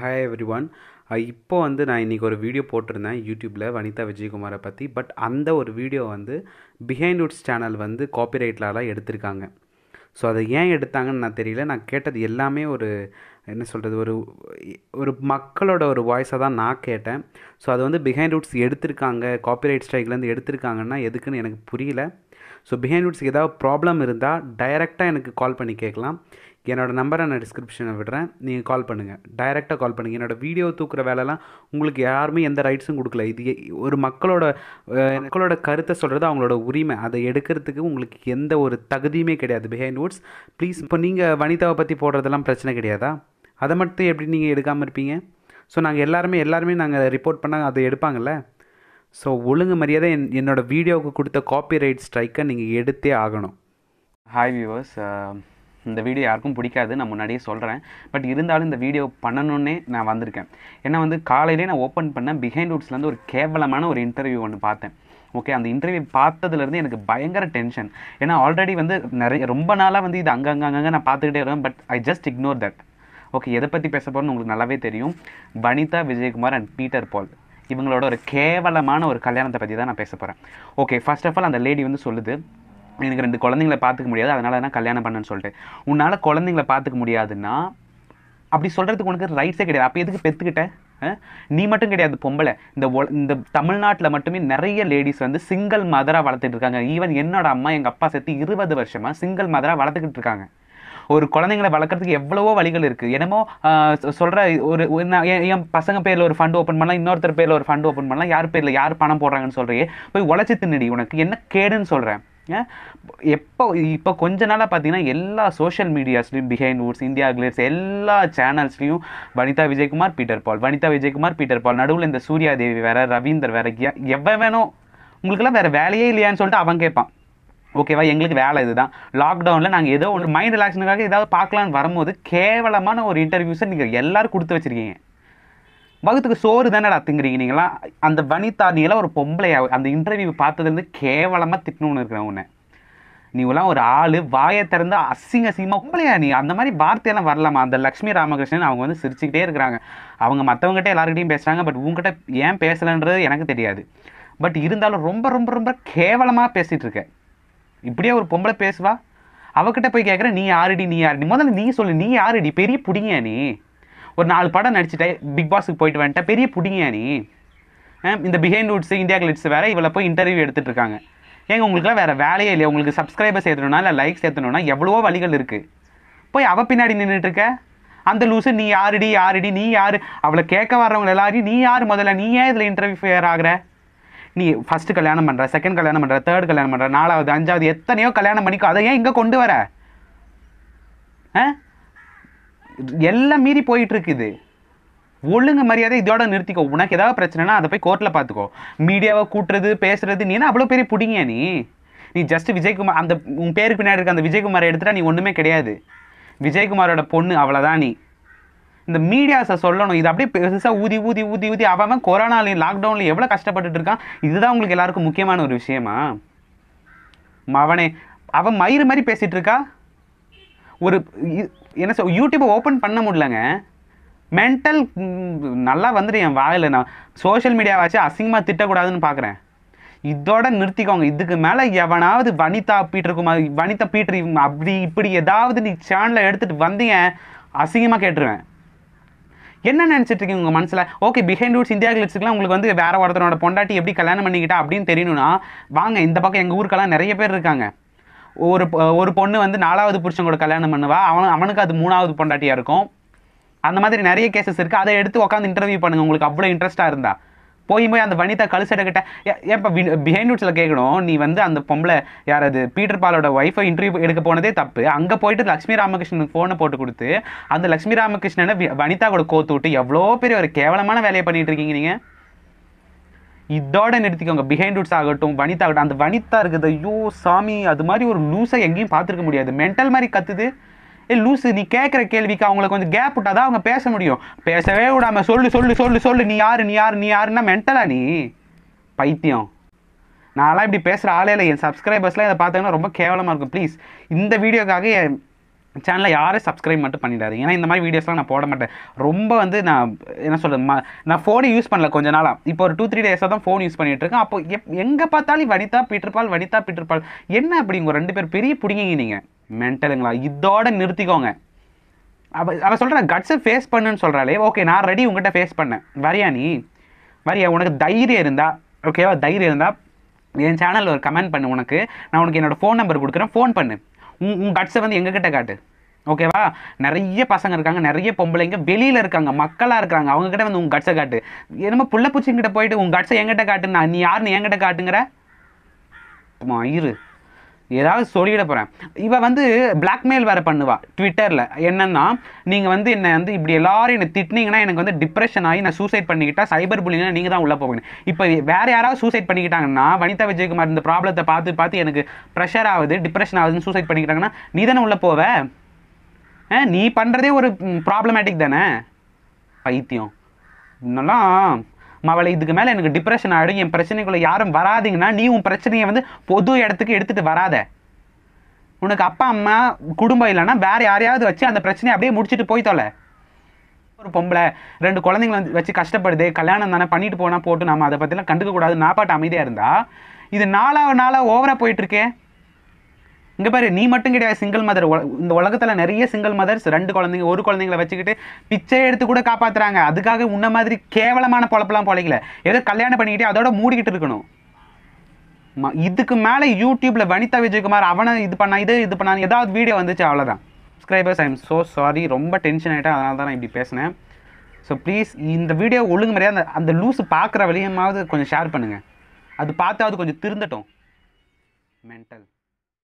hi every one இப்போ வந்து நான் இன்றைக்கி ஒரு வீடியோ போட்டிருந்தேன் யூடியூப்பில் வனிதா விஜயகுமாரை பற்றி பட் அந்த ஒரு வீடியோ வந்து பிஹைண்ட் உட்ஸ் சேனல் வந்து காப்பிரைட்லாலாம் எடுத்திருக்காங்க ஸோ அதை ஏன் எடுத்தாங்கன்னு நான் தெரியல நான் கேட்டது எல்லாமே ஒரு என்ன சொல்கிறது ஒரு ஒரு மக்களோட ஒரு வாய்ஸாக தான் நான் கேட்டேன் ஸோ அது வந்து பிஹைண்ட் உட்ஸ் எடுத்திருக்காங்க காப்பிரைட் ஸ்ட்ரைக்லேருந்து எடுத்திருக்காங்கன்னா எதுக்குன்னு எனக்கு புரியல ஸோ பிஹைண்ட் விட்ஸ்க்கு ஏதாவது ப்ராப்ளம் இருந்தால் டைரெக்டாக எனக்கு கால் பண்ணி கேட்கலாம் என்னோடய நம்பரை நான் டிஸ்கிரிப்ஷனை விடுறேன் நீங்கள் கால் பண்ணுங்கள் டைரெக்டாக கால் பண்ணுங்கள் என்னோடய வீடியோ தூக்குற வேலைலாம் உங்களுக்கு யாருமே எந்த ரைட்ஸும் கொடுக்கல இது ஒரு மக்களோட மக்களோட கருத்தை சொல்கிறது அவங்களோட உரிமை அதை எடுக்கிறதுக்கு உங்களுக்கு எந்த ஒரு தகுதியுமே கிடையாது பிஹைண்ட் வுட்ஸ் ப்ளீஸ் இப்போ நீங்கள் வனிதாவை பற்றி போடுறதெல்லாம் பிரச்சனை கிடையாதா அதை மட்டும் எப்படி நீங்கள் எடுக்காமல் இருப்பீங்க ஸோ நாங்கள் எல்லாருமே எல்லாருமே நாங்கள் ரிப்போர்ட் பண்ணால் அதை எடுப்பாங்கள்ல ஸோ ஒழுங்கு மரியாதை என் என்னோடய வீடியோவுக்கு கொடுத்த காப்பி ரைட் ஸ்ட்ரைக்கை நீங்கள் எடுத்தே ஆகணும் ஹாய் வியூவர்ஸ் uh, இந்த வீடியோ யாருக்கும் பிடிக்காது நான் முன்னாடியே சொல்கிறேன் பட் இருந்தாலும் இந்த வீடியோ பண்ணணுன்னே நான் வந்திருக்கேன் ஏன்னா வந்து காலையிலே நான் ஓப்பன் பண்ணேன் பிஹைண்ட் ரூட்ஸ்லேருந்து ஒரு கேவலமான ஒரு இன்டர்வியூ ஒன்று பார்த்தேன் ஓகே அந்த இன்டர்வியூ பார்த்ததுலேருந்து எனக்கு பயங்கர டென்ஷன் ஏன்னா ஆல்ரெடி வந்து நிறைய ரொம்ப நாளாக வந்து இது அங்கே அங்கங்கே நான் பார்த்துக்கிட்டே இருக்கேன் but I just ignore that okay எதை பற்றி பேச போகிறோன்னு உங்களுக்கு நல்லாவே தெரியும் Vanitha Vijayakumar and Peter Paul இவங்களோட ஒரு கேவலமான ஒரு கல்யாணத்தை பற்றி தான் நான் பேச போகிறேன் ஓகே ஃபர்ஸ்ட் ஆஃப் ஆல் அந்த லேடி வந்து சொல்லுது எனக்கு ரெண்டு குழந்தைங்கள பார்த்துக்க முடியாது அதனால் நான் கல்யாணம் பண்ணுன்னு சொல்லிட்டு உன்னால் குழந்தைங்கள பார்த்துக்க முடியாதுன்னா அப்படி சொல்கிறதுக்கு உனக்கு ரைட்ஸே கிடையாது அப்போ எதுக்கு பெற்றுக்கிட்டேன் நீ மட்டும் கிடையாது பொம்பளை இந்த இந்த தமிழ்நாட்டில் மட்டுமே நிறைய லேடிஸ் வந்து சிங்கிள் மதராக வளர்த்துட்டு இருக்காங்க ஈவன் என்னோட அம்மா எங்கள் அப்பா சேர்த்து இருபது வருஷமாக சிங்கிள் மதராக வளர்த்துக்கிட்டு இருக்காங்க ஒரு குழந்தைங்களை வளர்க்குறதுக்கு எவ்வளவோ வழிகள் இருக்குது என்னமோ சொல்கிற ஒரு என் பசங்க பேரில் ஒரு ஃபண்ட் ஓப்பன் பண்ணலாம் இன்னொருத்தர் பேரில் ஒரு ஃபண்ட் ஓப்பன் பண்ணலாம் யார் பேரில் யார் பணம் போடுறாங்கன்னு சொல்கிறேன் போய் உழைச்சி தின்னடி உனக்கு என்ன கேடுன்னு சொல்கிறேன் எப்போ இப்போ கொஞ்ச நாளாக பார்த்தீங்கன்னா எல்லா சோஷியல் மீடியாஸ்லையும் பிஹைண்ட் வூட்ஸ் இந்தியா கிளேட்ஸ் எல்லா சேனல்ஸ்லையும் Vanitha Vijayakumar Peter Paul Vanitha Vijayakumar Peter Paul நடுவில் இந்த சூர்யாதேவி வேற ரவீந்தர் வேற எவ்வளோ வேணும் உங்களுக்கெல்லாம் வேறு வேலையே இல்லையான்னு சொல்லிட்டு அவன் கேட்பான் ஓகேவா எங்களுக்கு வேலை இதுதான் லாக்டவுனில் நாங்கள் ஏதோ ஒரு மைண்ட் ரிலாக்ஷனுக்காக ஏதாவது பார்க்கலான்னு வரும்போது கேவலமான ஒரு இன்டர்வியூஸை நீங்கள் எல்லோரும் கொடுத்து வச்சுருக்கீங்க வகுத்துக்கு சோறு தானடா திங்குறீங்க நீங்களாம் அந்த வனிதா எல்லாம் ஒரு பொம்பளையாக அந்த இன்டர்வியூ பார்த்ததுலேருந்து கேவலமாக திட்டணும்னு இருக்கிறேன் உன்னை நீங்களாம் ஒரு ஆள் வாயை திறந்து அசிங்க அசிங்கமாக உங்களையா நீ அந்த மாதிரி வார்த்தையெல்லாம் வரலாமா அந்த லக்ஷ்மி ராமகிருஷ்ணன் அவங்க வந்து சிரிச்சுக்கிட்டே இருக்கிறாங்க அவங்க மற்றவங்ககிட்ட எல்லாருக்கிட்டையும் பேசுகிறாங்க பட் உங்ககிட்ட ஏன் பேசலைன்றது எனக்கு தெரியாது பட் இருந்தாலும் ரொம்ப ரொம்ப ரொம்ப கேவலமாக பேசிகிட்டு இருக்கேன் இப்படியே ஒரு பொம்பளை பேசுவா அவகிட்ட போய் கேட்குற நீ யாருடி நீ நீ முதல்ல நீ சொல்லு நீ யாருடி பெரிய பிடிங்கியா நீ ஒரு நாலு படம் நடிச்சுட்டேன் பிக் பாஸுக்கு போயிட்டு வந்துட்டேன் பெரிய பிடிங்கியா நீ இந்த பிஹைண்ட் ரூட்ஸு இந்தியா கிளிட்ஸ் வேறு இவளை போய் இன்டர்வியூ எடுத்துகிட்டு இருக்காங்க ஏங்க உங்களுக்குலாம் வேறு வேலையே இல்லையா உங்களுக்கு சப்ஸ்கிரைபர் சேர்த்தணும்னா இல்லை லைக் சேர்த்தணும்னா எவ்வளவோ வழிகள் இருக்குது போய் அவள் பின்னாடி நின்றுட்டுருக்க அந்த லூஸு நீ யாருடி யாருடி நீ யார் அவளை கேட்க வர்றவங்க எல்லாரையும் நீ யார் முதல்ல நீ ஏன் இதில் இன்டர்வியூ ஃபேர் ஆகிற நீ ஃபஸ்ட்டு கல்யாணம் பண்ணுற செகண்ட் கல்யாணம் பண்ணுற தேர்ட் கல்யாணம் பண்ற நாலாவது அஞ்சாவது எத்தனையோ கல்யாணம் பண்ணிக்கோ அதை ஏன் இங்கே கொண்டு வர எல்லாம் மீறி இருக்குது ஒழுங்கு மரியாதை இதோட நிறுத்திக்கோ உனக்கு ஏதாவது பிரச்சனைனா அதை போய் கோர்ட்டில் பார்த்துக்கோ மீடியாவை கூட்டுறது பேசுறது நீ என்ன அவ்வளோ பெரிய பிடிங்க நீ நீ ஜஸ்ட் விஜயகுமார் அந்த உன் பேருக்கு பின்னாடி இருக்க அந்த விஜயகுமாரை எடுத்துட்டா நீ ஒன்றுமே கிடையாது விஜயகுமாரோட பொண்ணு அவ்வளோதான் நீ இந்த மீடியாஸை சொல்லணும் இது அப்படியே பெருசாக ஊதி ஊதி ஊதி ஊதி அவன் கொரோனாலையும் லாக்டவுன்லையும் எவ்வளோ கஷ்டப்பட்டுட்டு இருக்கான் இதுதான் உங்களுக்கு எல்லாருக்கும் முக்கியமான ஒரு விஷயமா அவனே அவன் மயிறு மாதிரி பேசிகிட்டு இருக்கா ஒரு என்ன சொல் யூடியூப்பை ஓப்பன் பண்ண முடியலங்க மென்டல் நல்லா வந்துடு என் வாயில் நான் சோஷியல் மீடியாவாச்சு அசிங்கமாக திட்டக்கூடாதுன்னு பார்க்குறேன் இதோட நிறுத்திக்கோங்க இதுக்கு மேலே எவனாவது வனிதா பீட்டருக்குமா வனிதா பீட்டர் அப்படி இப்படி ஏதாவது நீ சேனலை எடுத்துகிட்டு வந்தீங்க அசிங்கமாக கேட்டுருவேன் என்ன நினச்சிட்டு இருக்கீங்க உங்கள் மனசில் ஓகே பிஹைண்ட் ரூட்ஸ் இந்தியா கிளிட்ஸுக்குலாம் உங்களுக்கு வந்து வேறு ஒருத்தனோட பொண்டாட்டி எப்படி கல்யாணம் பண்ணிக்கிட்டா அப்படின்னு தெரியணும்னா வாங்க இந்த பக்கம் எங்கள் ஊருக்கெல்லாம் நிறைய பேர் இருக்காங்க ஒரு ஒரு பொண்ணு வந்து நாலாவது புருஷன் கூட கல்யாணம் பண்ணுவா அவன் அவனுக்கு அது மூணாவது பொண்டாட்டியாக இருக்கும் அந்த மாதிரி நிறைய கேசஸ் இருக்குது அதை எடுத்து உட்காந்து இன்டர்வியூ பண்ணுங்கள் உங்களுக்கு அவ்வளோ இன்ட்ரெஸ்ட்டாக இருந்தால் போய் போய் அந்த வனிதா கழுசடைக்கிட்ட ஏப்பா பிஹைண்ட் கேட்கணும் நீ வந்து அந்த பொம்பளை யாராவது பீட்டர் பாலோட ஒய்ஃபை இன்டர்வியூ எடுக்க போனதே தப்பு அங்கே போயிட்டு லக்ஷ்மி ராமகிருஷ்ணனுக்கு ஃபோனை போட்டு கொடுத்து அந்த லக்ஷ்மி ராமகிருஷ்ணனை வனிதா கூட கோத்து விட்டு எவ்வளோ பெரிய ஒரு கேவலமான வேலையை பண்ணிட்டு இருக்கீங்க நீங்கள் இதோட நிறுத்திக்கோங்க பிஹைண்ட் ரூட்ஸ் ஆகட்டும் வனிதா ஆகட்டும் அந்த வனிதா இருக்குது ஐயோ சாமி அது மாதிரி ஒரு நியூஸை எங்கேயும் பார்த்துருக்க முடியாது மென்டல் மாதிரி கத்துது ஏ லூஸு நீ கேட்குற கேள்விக்கு அவங்களுக்கு கொஞ்சம் கேப் விட்டால் தான் அவங்க பேச முடியும் பேசவே விடாமல் சொல்லு சொல்லு சொல்லு சொல்லு நீ யார் நீ யார் நீ யாருன்னா மென்டலா நீ பைத்தியம் நான்லாம் இப்படி பேசுகிற ஆளே இல்லை என் சப்ஸ்கிரைபர்ஸ்லாம் இதை பார்த்தீங்கன்னா ரொம்ப கேவலமாக இருக்கும் ப்ளீஸ் இந்த வீடியோக்காக என் சேனலை யாரும் சப்ஸ்கிரைப் மட்டும் பண்ணிடாது ஏன்னா இந்த மாதிரி வீடியோஸ்லாம் நான் போட மாட்டேன் ரொம்ப வந்து நான் என்ன சொல்கிறது நான் ஃபோனை யூஸ் பண்ணல கொஞ்ச நாளாக இப்போ ஒரு டூ த்ரீ டேஸாக தான் ஃபோன் யூஸ் பண்ணிகிட்டு இருக்கேன் அப்போ எப் எங்கே பார்த்தாலும் வனிதா பீட்டர்பால் வனிதா பீட்டர்பால் என்ன அப்படிங்க ரெண்டு பேர் பெரிய பிடிங்கிங்க நீங்கள் மென்டலுங்களா இதோட நிறுத்திக்கோங்க அவள் அவள் சொல்கிறேன் கட்ஸை ஃபேஸ் பண்ணுன்னு சொல்கிறாளே ஓகே நான் ரெடி உங்கள்கிட்ட ஃபேஸ் பண்ணேன் வரியா நீ வரியா உனக்கு தைரியம் இருந்தா ஓகேவா தைரியம் இருந்தால் என் சேனலில் ஒரு கமெண்ட் பண்ணு உனக்கு நான் உனக்கு என்னோடய ஃபோன் நம்பர் கொடுக்குறேன் ஃபோன் பண்ணு உன் உன் கட்ஸை வந்து எங்ககிட்ட காட்டு ஓகேவா நிறைய பசங்க இருக்காங்க நிறைய பொம்பளைங்க வெளியில் இருக்காங்க மக்களாக இருக்காங்க அவங்ககிட்ட வந்து உங்கள் கட்ஸை காட்டு என்னமோ புள்ள போயிட்டு உங்கள் கட்ஸை எங்கிட்ட காட்டுன்னு நீ யாருன்னு என்கிட்ட காட்டுங்கிற இரு ஏதாவது சொல்லிட போகிறேன் இவ வந்து பிளாக்மெயில் வேறு பண்ணுவா ட்விட்டரில் என்னென்னா நீங்கள் வந்து என்னை வந்து இப்படி எல்லாரும் என்னை திட்டினீங்கன்னா எனக்கு வந்து டிப்ரெஷன் ஆகி நான் சூசைட் பண்ணிக்கிட்டா சைபர் புள்ளிங்கன்னா நீங்கள் தான் உள்ளே போகணும் இப்போ வேறு யாராவது சூசைட் பண்ணிக்கிட்டாங்கன்னா வனிதா விஜயகுமார் இந்த ப்ராப்ளத்தை பார்த்து பார்த்து எனக்கு ப்ரெஷர் ஆகுது டிப்ரெஷன் ஆகுதுன்னு சூசைட் பண்ணிக்கிட்டாங்கன்னா நீ தானே உள்ளே போவ நீ பண்ணுறதே ஒரு ப்ராப்ளமேட்டிக் தானே பைத்தியம் இன்னெல்லாம் மவளை இதுக்கு மேலே எனக்கு டிப்ரெஷன் ஆகிடும் என் பிரச்சனைக்குள்ளே யாரும் வராதிங்கன்னா நீ உன் பிரச்சனையை வந்து பொது இடத்துக்கு எடுத்துகிட்டு வராத உனக்கு அப்பா அம்மா குடும்பம் இல்லைன்னா வேறு யாரையாவது வச்சு அந்த பிரச்சனையை அப்படியே முடிச்சுட்டு போய் ஒரு பொம்பளை ரெண்டு குழந்தைங்கள வந்து வச்சு கஷ்டப்படுது கல்யாணம் தானே பண்ணிட்டு போனால் போட்டு நம்ம அதை பற்றிலாம் கண்டுக்கக்கூடாது நான் பாட்டு அமைதியாக இருந்தால் இது நாளாக நாளாக ஓவராக போயிட்டுருக்கேன் இங்கே பாரு நீ மட்டும் கிடையாது சிங்கிள் மதர் இந்த உலகத்தில் நிறைய சிங்கிள் மதர்ஸ் ரெண்டு குழந்தைங்க ஒரு குழந்தைங்கள வச்சுக்கிட்டு பிச்சை எடுத்து கூட காப்பாற்றுறாங்க அதுக்காக உன்ன மாதிரி கேவலமான பொழப்பெல்லாம் பிழைக்கல ஏதோ கல்யாணம் பண்ணிக்கிட்டு அதோட மூடிக்கிட்டு இருக்கணும் இதுக்கு மேலே யூடியூப்பில் வனிதா விஜயகுமார் அவனை இது பண்ணா இது இது பண்ணான் ஏதாவது வீடியோ வந்துச்சு அவ்வளோதான் subscribers I am so sorry ரொம்ப டென்ஷன் ஆகிட்டேன் அதனால தான் நான் இப்படி பேசினேன் ஸோ ப்ளீஸ் இந்த வீடியோ ஒழுங்கு முறையாக அந்த அந்த லூஸு பார்க்குற வழியமாவது கொஞ்சம் ஷேர் பண்ணுங்கள் அது பார்த்தாவது கொஞ்சம் திருந்தட்டும் மென்டல்